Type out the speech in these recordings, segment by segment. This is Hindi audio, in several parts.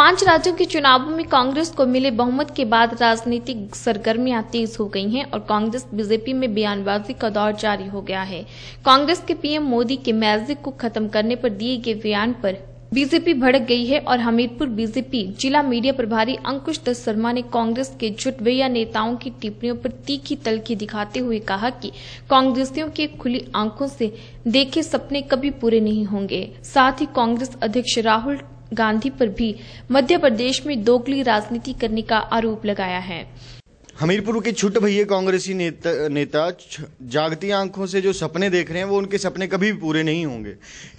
पांच राज्यों के चुनावों में कांग्रेस को मिले बहुमत के बाद राजनीतिक सरगर्मियां तेज हो गई हैं और कांग्रेस बीजेपी में बयानबाजी का दौर जारी हो गया है कांग्रेस के पीएम मोदी के मैजिक को खत्म करने पर दिए गए बयान पर बीजेपी भड़क गई है और हमीरपुर बीजेपी जिला मीडिया प्रभारी अंकुश दत्त शर्मा ने कांग्रेस के जुटवैया नेताओं की टिप्पणियों पर तीखी तलखी दिखाते हुए कहा कि कांग्रेसियों के खुली आंखों से देखे सपने कभी पूरे नहीं होंगे साथ ही कांग्रेस अध्यक्ष राहुल गांधी पर भी मध्य प्रदेश में दोगली राजनीति करने का आरोप लगाया है हमीरपुर के छुट भैया कांग्रेसी नेता नेता जागती आंखों से जो सपने देख रहे हैं वो उनके सपने कभी भी पूरे नहीं होंगे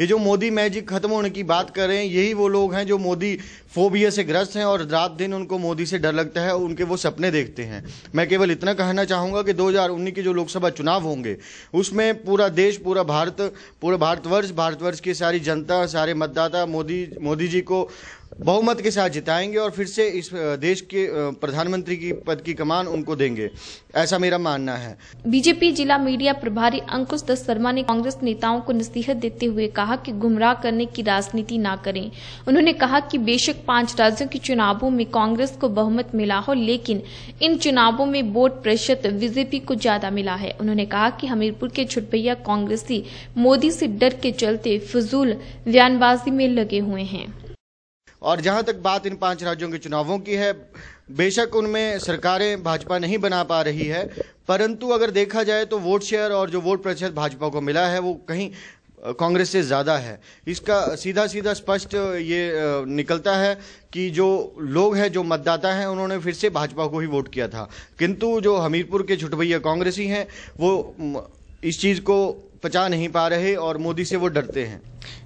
ये जो मोदी मैजिक खत्म होने की बात कर रहे हैं यही वो लोग हैं जो मोदी फोबिया से ग्रस्त हैं और रात दिन उनको मोदी से डर लगता है और उनके वो सपने देखते हैं मैं केवल इतना कहना चाहूँगा कि दो के जो लोकसभा चुनाव होंगे उसमें पूरा देश पूरा भारत पूरा भारतवर्ष भारतवर्ष की सारी जनता सारे मतदाता मोदी मोदी जी को बहुमत के साथ जिताएंगे और फिर से इस देश के प्रधानमंत्री की पद की कमान उनको देंगे ऐसा मेरा मानना है बीजेपी जिला मीडिया प्रभारी अंकुश दत्त शर्मा ने कांग्रेस नेताओं को नसीहत देते हुए कहा कि गुमराह करने की राजनीति ना करें उन्होंने कहा कि बेशक पांच राज्यों के चुनावों में कांग्रेस को बहुमत मिला हो लेकिन इन चुनावों में वोट प्रतिशत बीजेपी को ज्यादा मिला है उन्होंने कहा कि हमीरपुर के छुटभैया कांग्रेसी मोदी से डर के चलते फजूल बयानबाजी में लगे हुए हैं और जहां तक बात इन पांच राज्यों के चुनावों की है बेशक उनमें सरकारें भाजपा नहीं बना पा रही है परंतु अगर देखा जाए तो वोट शेयर और जो वोट प्रतिशत भाजपा को मिला है वो कहीं कांग्रेस से ज़्यादा है इसका सीधा सीधा स्पष्ट ये निकलता है कि जो लोग हैं जो मतदाता हैं उन्होंने फिर से भाजपा को ही वोट किया था किंतु जो हमीरपुर के छुटभैया कांग्रेसी हैं वो इस चीज को पचा नहीं पा रहे और मोदी से वो डरते हैं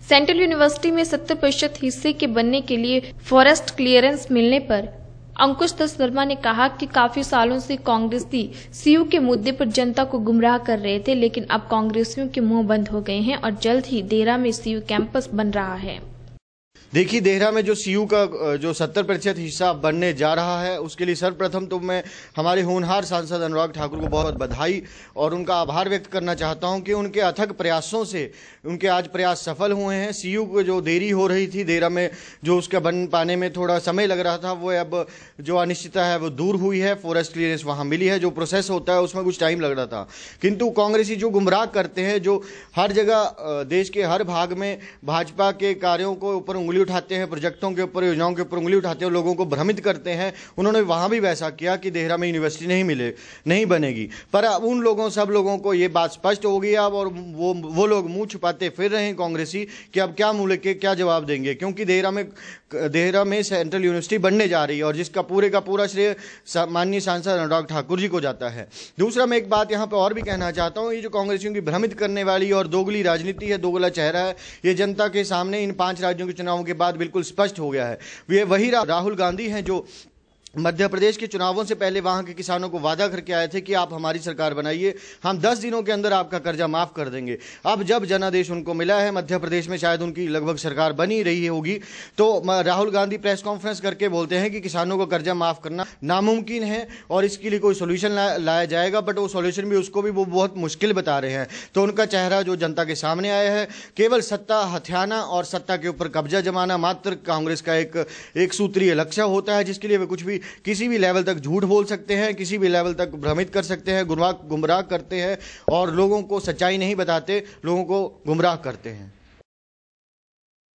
सेंट्रल यूनिवर्सिटी में सत्तर प्रतिशत हिस्से के बनने के लिए फॉरेस्ट क्लियरेंस मिलने पर अंकुश दस वर्मा ने कहा कि काफी सालों से कांग्रेसी सीयू के मुद्दे पर जनता को गुमराह कर रहे थे लेकिन अब कांग्रेसियों के मुंह बंद हो गए हैं और जल्द ही देरा में सीयू कैंपस बन रहा है देखिए देहरा में जो सीयू का जो सत्तर प्रतिशत हिस्सा बनने जा रहा है उसके लिए सर्वप्रथम तो मैं हमारे होनहार सांसद अनुराग ठाकुर को बहुत बधाई और उनका आभार व्यक्त करना चाहता हूं कि उनके अथक प्रयासों से उनके आज प्रयास सफल हुए हैं सीयू को जो देरी हो रही थी देहरा में जो उसका बन पाने में थोड़ा समय लग रहा था वो अब जो अनिश्चितता है वो दूर हुई है फॉरेस्ट क्लियरेंस वहाँ मिली है जो प्रोसेस होता है उसमें कुछ टाइम लग रहा था किंतु कांग्रेसी जो गुमराह करते हैं जो हर जगह देश के हर भाग में भाजपा के कार्यों को ऊपर उंगली उठाते हैं प्रोजेक्टों के ऊपर योजनाओं के ऊपर उंगली उठाते हैं लोगों को भ्रमित करते हैं उन्होंने वहाँ भी वैसा किया कि देहरा में यूनिवर्सिटी नहीं मिले नहीं बनेगी पर अब उन लोगों सब लोगों को ये बात स्पष्ट हो गई अब और वो वो लोग मुँह छुपाते फिर रहे हैं कांग्रेसी कि अब क्या मुँह लेके क्या जवाब देंगे क्योंकि देहरा में देहरा में सेंट्रल यूनिवर्सिटी बनने जा रही है और जिसका पूरे का पूरा श्रेय माननीय सांसद अनुराग ठाकुर जी को जाता है दूसरा मैं एक बात यहाँ पर और भी कहना चाहता हूँ ये जो कांग्रेसियों की भ्रमित करने वाली और दोगली राजनीति है दोगला चेहरा है ये जनता के सामने इन पांच राज्यों के चुनावों के बाद बिल्कुल स्पष्ट हो गया है वे वही राहुल गांधी हैं जो मध्य प्रदेश के चुनावों से पहले वहां के किसानों को वादा करके आए थे कि आप हमारी सरकार बनाइए हम 10 दिनों के अंदर आपका कर्जा माफ कर देंगे अब जब जनादेश उनको मिला है मध्य प्रदेश में शायद उनकी लगभग सरकार बनी रही होगी तो राहुल गांधी प्रेस कॉन्फ्रेंस करके बोलते हैं कि किसानों का कर्जा माफ करना नामुमकिन है और इसके लिए कोई सोल्यूशन ला, लाया जाएगा बट वो सोल्यूशन भी उसको भी वो बहुत मुश्किल बता रहे हैं तो उनका चेहरा जो जनता के सामने आया है केवल सत्ता हथियाना और सत्ता के ऊपर कब्जा जमाना मात्र कांग्रेस का एक एक सूत्रीय लक्ष्य होता है जिसके लिए वे कुछ भी किसी भी लेवल तक झूठ बोल सकते हैं किसी भी लेवल तक भ्रमित कर सकते हैं गुमराह गुमराह करते हैं और लोगों को सच्चाई नहीं बताते लोगों को गुमराह करते हैं